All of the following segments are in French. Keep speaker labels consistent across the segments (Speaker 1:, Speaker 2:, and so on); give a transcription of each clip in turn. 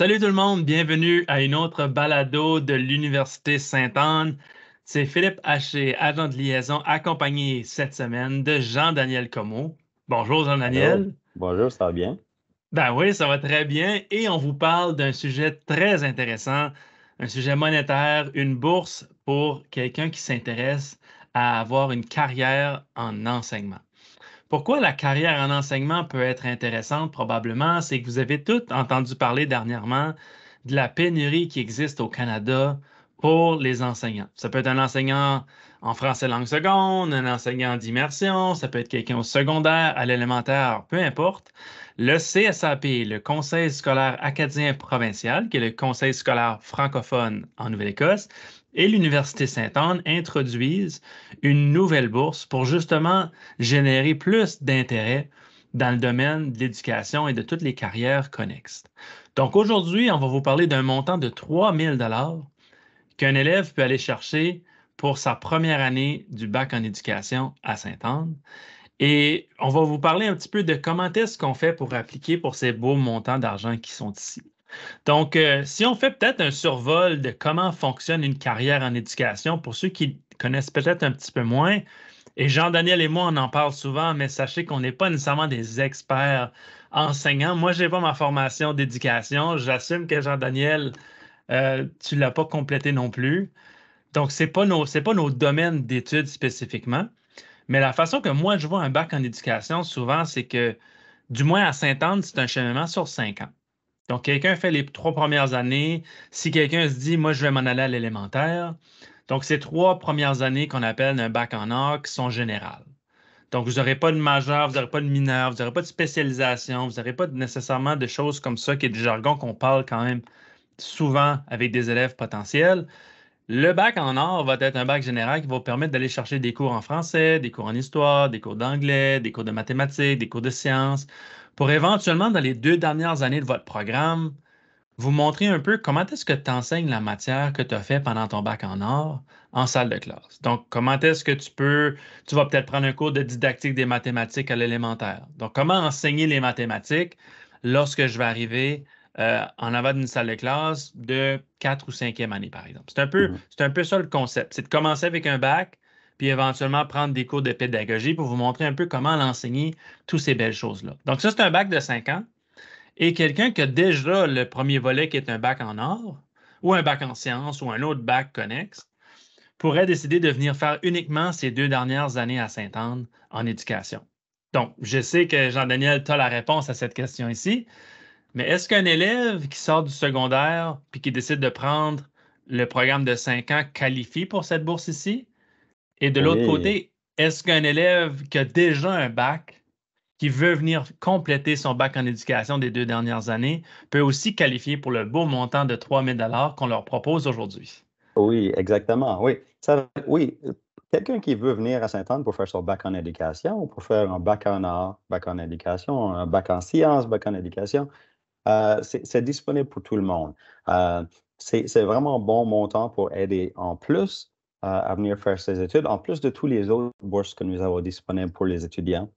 Speaker 1: Salut tout le monde, bienvenue à une autre balado de l'Université Sainte-Anne. C'est Philippe Haché, agent de liaison, accompagné cette semaine de Jean-Daniel Comeau. Bonjour Jean-Daniel.
Speaker 2: Bonjour, ça va bien?
Speaker 1: Ben oui, ça va très bien et on vous parle d'un sujet très intéressant, un sujet monétaire, une bourse pour quelqu'un qui s'intéresse à avoir une carrière en enseignement. Pourquoi la carrière en enseignement peut être intéressante, probablement, c'est que vous avez tous entendu parler dernièrement de la pénurie qui existe au Canada pour les enseignants. Ça peut être un enseignant en français langue seconde, un enseignant d'immersion, ça peut être quelqu'un au secondaire, à l'élémentaire, peu importe. Le CSAP, le Conseil scolaire acadien provincial, qui est le Conseil scolaire francophone en Nouvelle-Écosse, et l'Université Sainte-Anne introduisent une nouvelle bourse pour justement générer plus d'intérêt dans le domaine de l'éducation et de toutes les carrières connexes. Donc aujourd'hui, on va vous parler d'un montant de 3 000 qu'un élève peut aller chercher pour sa première année du bac en éducation à Sainte-Anne. Et on va vous parler un petit peu de comment est-ce qu'on fait pour appliquer pour ces beaux montants d'argent qui sont ici. Donc, euh, si on fait peut-être un survol de comment fonctionne une carrière en éducation, pour ceux qui connaissent peut-être un petit peu moins, et Jean-Daniel et moi, on en parle souvent, mais sachez qu'on n'est pas nécessairement des experts enseignants. Moi, je n'ai pas ma formation d'éducation. J'assume que Jean-Daniel, euh, tu ne l'as pas complété non plus. Donc, ce n'est pas, nos, pas nos domaines d'études spécifiquement. Mais la façon que moi, je vois un bac en éducation, souvent, c'est que, du moins à saint anne c'est un cheminement sur cinq ans. Donc, quelqu'un fait les trois premières années. Si quelqu'un se dit, moi, je vais m'en aller à l'élémentaire, donc ces trois premières années qu'on appelle un bac en or qui sont générales. Donc, vous n'aurez pas de majeur, vous n'aurez pas de mineur, vous n'aurez pas de spécialisation, vous n'aurez pas nécessairement de choses comme ça, qui est du jargon qu'on parle quand même souvent avec des élèves potentiels. Le bac en or va être un bac général qui va vous permettre d'aller chercher des cours en français, des cours en histoire, des cours d'anglais, des cours de mathématiques, des cours de sciences pour éventuellement, dans les deux dernières années de votre programme, vous montrer un peu comment est-ce que tu enseignes la matière que tu as fait pendant ton bac en art en salle de classe. Donc, comment est-ce que tu peux, tu vas peut-être prendre un cours de didactique des mathématiques à l'élémentaire. Donc, comment enseigner les mathématiques lorsque je vais arriver euh, en avant d'une salle de classe de 4 ou 5e année, par exemple. C'est un, peu, mm-hmm. un peu ça le concept. C'est de commencer avec un bac, puis éventuellement prendre des cours de pédagogie pour vous montrer un peu comment l'enseigner, toutes ces belles choses-là. Donc, ça, c'est un bac de 5 ans. Et quelqu'un qui a déjà le premier volet qui est un bac en or, ou un bac en sciences, ou un autre bac connexe, pourrait décider de venir faire uniquement ces deux dernières années à Sainte-Anne en éducation. Donc, je sais que Jean-Daniel, tu as la réponse à cette question ici, mais est-ce qu'un élève qui sort du secondaire puis qui décide de prendre le programme de cinq ans qualifie pour cette bourse ici et de l'autre côté, est-ce qu'un élève qui a déjà un bac, qui veut venir compléter son bac en éducation des deux dernières années, peut aussi qualifier pour le beau montant de 3 000 qu'on leur propose aujourd'hui?
Speaker 2: Oui, exactement. Oui, oui quelqu'un qui veut venir à Sainte-Anne pour faire son bac en éducation, ou pour faire un bac en art, bac en éducation, un bac en sciences, bac en éducation, euh, c'est disponible pour tout le monde. Euh, c'est vraiment bon montant pour aider en plus à, venir faire ses études, en plus de tous les autres bourses que nous avons disponibles pour les étudiants,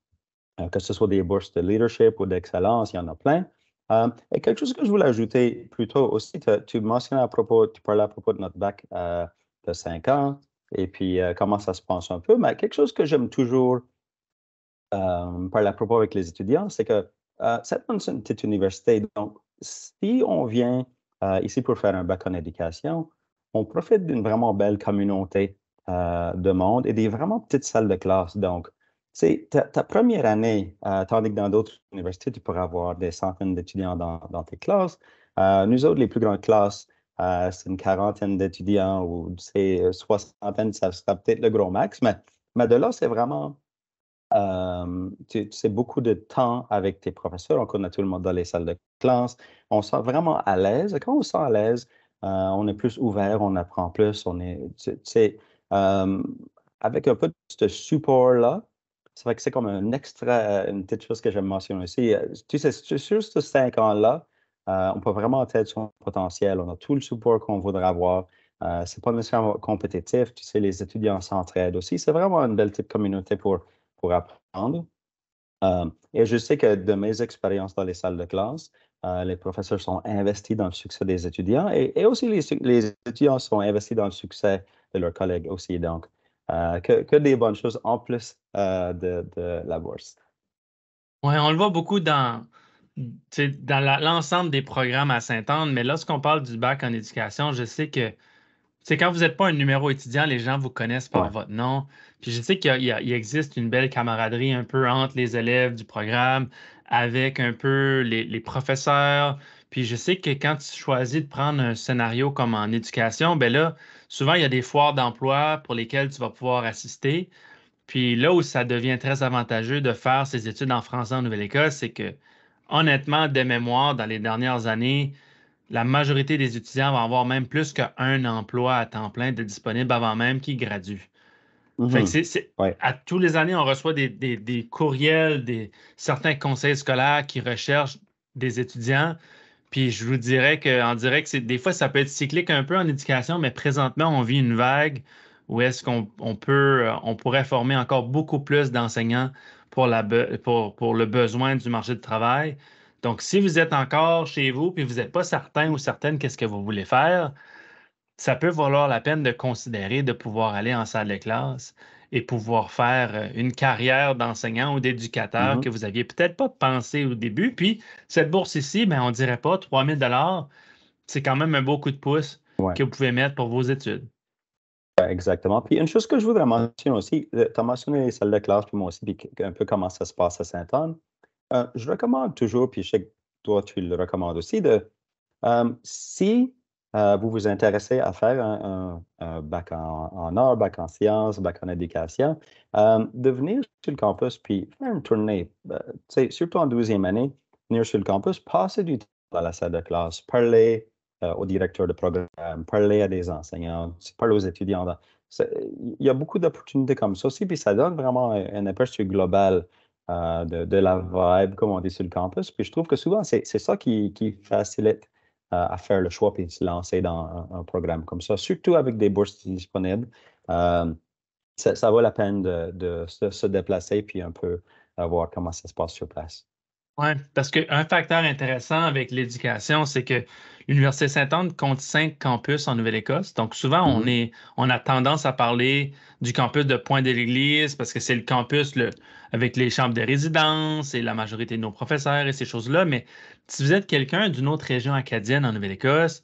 Speaker 2: euh, que ce soit des bourses de leadership ou d'excellence, il y en a plein. Euh, et quelque chose que je voulais ajouter plus tôt aussi, tu mentionnais à propos, tu parlais à propos de notre bac euh, de 5 ans et puis comment ça se passe un peu, mais quelque chose que j'aime toujours parler à propos avec les étudiants, c'est que cette petite université, donc si on vient ici pour faire un bac en éducation, on profite d'une vraiment belle communauté euh, de monde et des vraiment petites salles de classe. Donc, c'est ta première année, euh, tandis que dans d'autres universités, tu pourras avoir des centaines d'étudiants dans, tes classes. Euh, nous autres, les plus grandes classes, c'est une quarantaine d'étudiants ou c'est soixantaine, ça sera peut-être le gros max, mais, de là, c'est vraiment tu, sais, beaucoup de temps avec tes professeurs. On connaît tout le monde dans les salles de classe. On se sent vraiment à l'aise. Et quand on se sent à l'aise, euh, on est plus ouvert, on apprend plus, on est, tu sais, euh, avec un peu de ce support-là, c'est vrai que c'est comme un extra, une petite chose que j'aime mentionner aussi. Euh, tu sais, sur ces cinq ans-là, on peut vraiment atteindre son potentiel. On a tout le support qu'on voudra avoir. Euh, c'est pas nécessairement compétitif. Tu sais, les étudiants s'entraident aussi. C'est vraiment une belle de communauté pour, pour apprendre. et je sais que de mes expériences dans les salles de classe, euh, les professeurs sont investis dans le succès des étudiants et, aussi les, étudiants sont investis dans le succès de leurs collègues aussi. Donc, euh, que, des bonnes choses en plus euh, de, la bourse.
Speaker 1: Oui, on le voit beaucoup dans, l'ensemble des programmes à Sainte-Anne, mais lorsqu'on parle du bac en éducation, je sais que c'est quand vous n'êtes pas un numéro étudiant, les gens vous connaissent par votre nom. Puis je sais qu'il existe une belle camaraderie un peu entre les élèves du programme, avec un peu les, professeurs. Puis je sais que quand tu choisis de prendre un scénario comme en éducation, ben là, souvent, il y a des foires d'emploi pour lesquelles tu vas pouvoir assister. Puis là où ça devient très avantageux de faire ses études en français en Nouvelle-Écosse, c'est que, honnêtement, de mémoire, dans les dernières années, la majorité des étudiants vont avoir même plus qu'un emploi à temps plein de disponible avant même qu'ils graduent. Mhm. À tous les années, on reçoit des, courriels, des, certains conseils scolaires qui recherchent des étudiants. Puis je vous dirais qu'en direct, des fois, ça peut être cyclique un peu en éducation, mais présentement, on vit une vague où est-ce qu'on on euh, pourrait former encore beaucoup plus d'enseignants pour, pour, le besoin du marché du travail. Donc, si vous êtes encore chez vous puis vous n'êtes pas certain ou certaine qu'est-ce que vous voulez faire, ça peut valoir la peine de considérer de pouvoir aller en salle de classe et pouvoir faire euh, une carrière d'enseignant ou d'éducateur mm-hmm. que vous n'aviez peut-être pas pensé au début. Puis cette bourse ici, ben, on ne dirait pas 3000 dollars, c'est quand même un beau coup de pouce que vous pouvez mettre pour vos études.
Speaker 2: Ben, exactement. Puis une chose que je voudrais mentionner aussi, euh, tu as mentionné les salles de classe, puis moi aussi, puis un peu comment ça se passe à saint anne euh, je recommande toujours, puis je sais que toi, tu le recommandes aussi, de si euh, vous vous intéressez à faire un, bac en, en arts, bac en sciences, bac en éducation, euh, de venir sur le campus puis faire une tournée, euh, surtout en 12e année, venir sur le campus, passer du temps dans la salle de classe, parler au directeur de programme, parler à des enseignants, parler aux étudiants. Il y a beaucoup d'opportunités comme ça aussi, puis ça donne vraiment un aperçu global de, la vibe, comme on dit sur le campus. Puis je trouve que souvent, c'est ça qui, qui facilite euh, à faire le choix et se lancer dans un, programme comme ça, surtout avec des bourses disponibles. Euh, ça, vaut la peine de, se, déplacer puis un peu euh, voir comment ça se passe sur place.
Speaker 1: Oui, parce qu'un facteur intéressant avec l'éducation, c'est que l'Université Sainte-Anne compte cinq campus en Nouvelle-Écosse. Donc, souvent, on, mhm. est, on a tendance à parler du campus de Pointe-de-l'Église parce que c'est le campus avec les chambres de résidence et la majorité de nos professeurs et ces choses-là. Mais si vous êtes quelqu'un d'une autre région acadienne en Nouvelle-Écosse,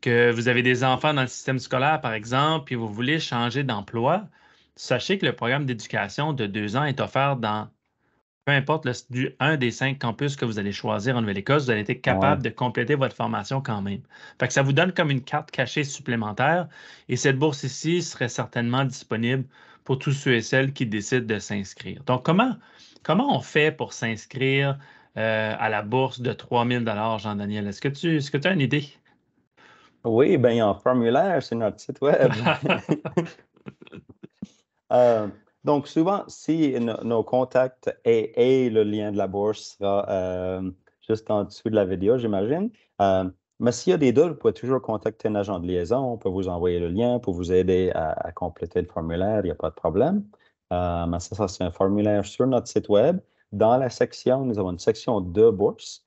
Speaker 1: que vous avez des enfants dans le système scolaire, par exemple, et vous voulez changer d'emploi, sachez que le programme d'éducation de deux ans est offert dans peu importe le, du, un des cinq campus que vous allez choisir en Nouvelle-Écosse, vous allez être capable de compléter votre formation quand même. Fait que ça vous donne comme une carte cachée supplémentaire et cette bourse ici serait certainement disponible pour tous ceux et celles qui décident de s'inscrire. Donc, comment, comment on fait pour s'inscrire euh, à la bourse de 3000 Jean-Daniel? Est-ce que tu est que as une idée?
Speaker 2: Oui, bien, en formulaire, c'est notre site web. Euh, donc, souvent, si nos contacts et, le lien de la bourse sera euh, juste en dessous de la vidéo, j'imagine. Euh, mais s'il y a des doutes, vous pouvez toujours contacter un agent de liaison. On peut vous envoyer le lien pour vous aider à, compléter le formulaire. Il n'y a pas de problème. Euh, mais ça, c'est un formulaire sur notre site web. Dans la section, nous avons une section de bourse.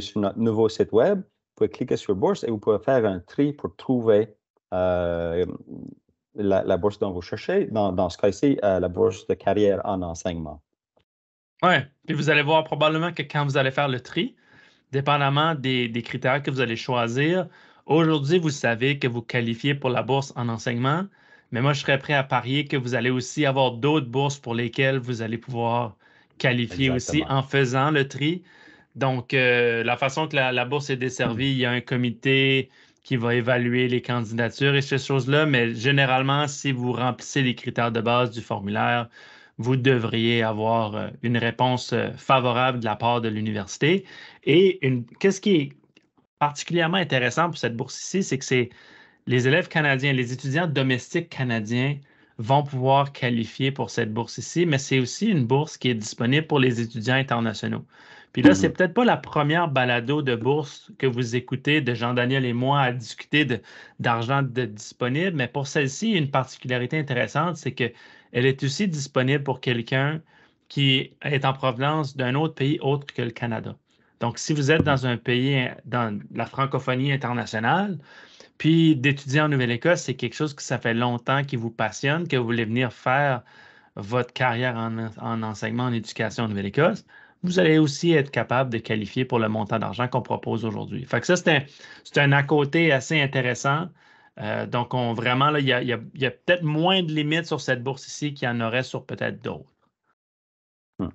Speaker 2: sur, notre nouveau site web, vous pouvez cliquer sur bourse et vous pouvez faire un tri pour trouver la, bourse dont vous cherchez, dans, ce cas-ci, euh, la bourse de carrière en enseignement.
Speaker 1: Oui, puis vous allez voir probablement que quand vous allez faire le tri, dépendamment des, critères que vous allez choisir, aujourd'hui, vous savez que vous qualifiez pour la bourse en enseignement, mais moi, je serais prêt à parier que vous allez aussi avoir d'autres bourses pour lesquelles vous allez pouvoir qualifier aussi en faisant le tri. Donc, euh, la façon que la, bourse est desservie, il y a un comité qui va évaluer les candidatures et ces choses-là, mais généralement, si vous remplissez les critères de base du formulaire, vous devriez avoir euh, une réponse euh, favorable de la part de l'université. Et qu'est-ce qui est particulièrement intéressant pour cette bourse ici, c'est que c'est les élèves canadiens, les étudiants domestiques canadiens vont pouvoir qualifier pour cette bourse ici, mais c'est aussi une bourse qui est disponible pour les étudiants internationaux. Puis mmh. là, c'est peut-être pas la première balado de bourse que vous écoutez de Jean-Daniel et moi à discuter d'argent disponible, mais pour celle-ci, une particularité intéressante, c'est qu'elle est aussi disponible pour quelqu'un qui est en provenance d'un autre pays autre que le Canada. Donc, si vous êtes dans un pays, dans la francophonie internationale, puis d'étudier en Nouvelle-Écosse, c'est quelque chose que ça fait longtemps qui vous passionne, que vous voulez venir faire votre carrière en enseignement, en éducation en Nouvelle-Écosse, vous allez aussi être capable de qualifier pour le montant d'argent qu'on propose aujourd'hui. Fait que ça, c'est un, à côté assez intéressant. Euh, donc, on, vraiment, il y a, peut-être moins de limites sur cette bourse ici qu'il y en aurait sur peut-être d'autres.
Speaker 2: Hmm.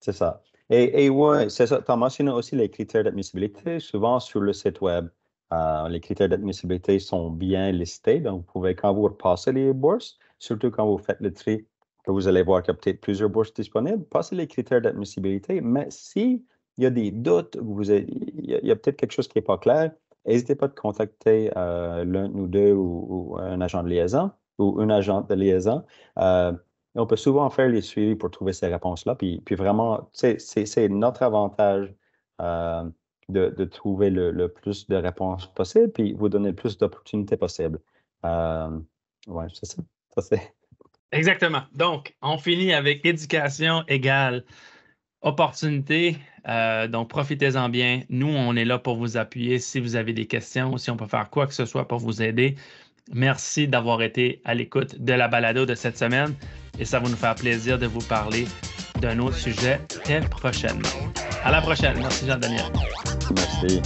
Speaker 2: c'est ça. Et, et c'est ça. Tu as mentionné aussi les critères d'admissibilité. Souvent, sur le site Web, euh, les critères d'admissibilité sont bien listés. Donc, vous pouvez, quand vous repassez les bourses, surtout quand vous faites le tri vous allez voir qu'il y a peut-être plusieurs bourses disponibles. Passez les critères d'admissibilité, mais si y a des doutes, vous il y a, peut-être quelque chose qui n'est pas clair, n'hésitez pas à contacter euh, l'un ou deux ou, un agent de liaison ou une agente de liaison. Euh, on peut souvent faire les suivis pour trouver ces réponses-là. Puis, vraiment, c'est notre avantage euh, de, trouver le, plus de réponses possibles puis vous donner le plus d'opportunités possibles. oui, c'est ça. ça
Speaker 1: Exactement. Donc, on finit avec éducation égale opportunité. Euh, donc, profitez-en bien. Nous, on est là pour vous appuyer si vous avez des questions ou si on peut faire quoi que ce soit pour vous aider. Merci d'avoir été à l'écoute de la balado de cette semaine et ça va nous faire plaisir de vous parler d'un autre sujet très prochainement. À la prochaine. Merci, Jean-Daniel.
Speaker 2: Merci.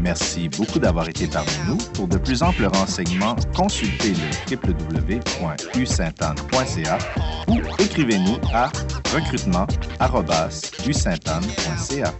Speaker 2: Merci beaucoup d'avoir été parmi nous. Pour de plus amples renseignements, consultez le www.usaintane.ca ou écrivez-nous à recrutement.usaintane.ca.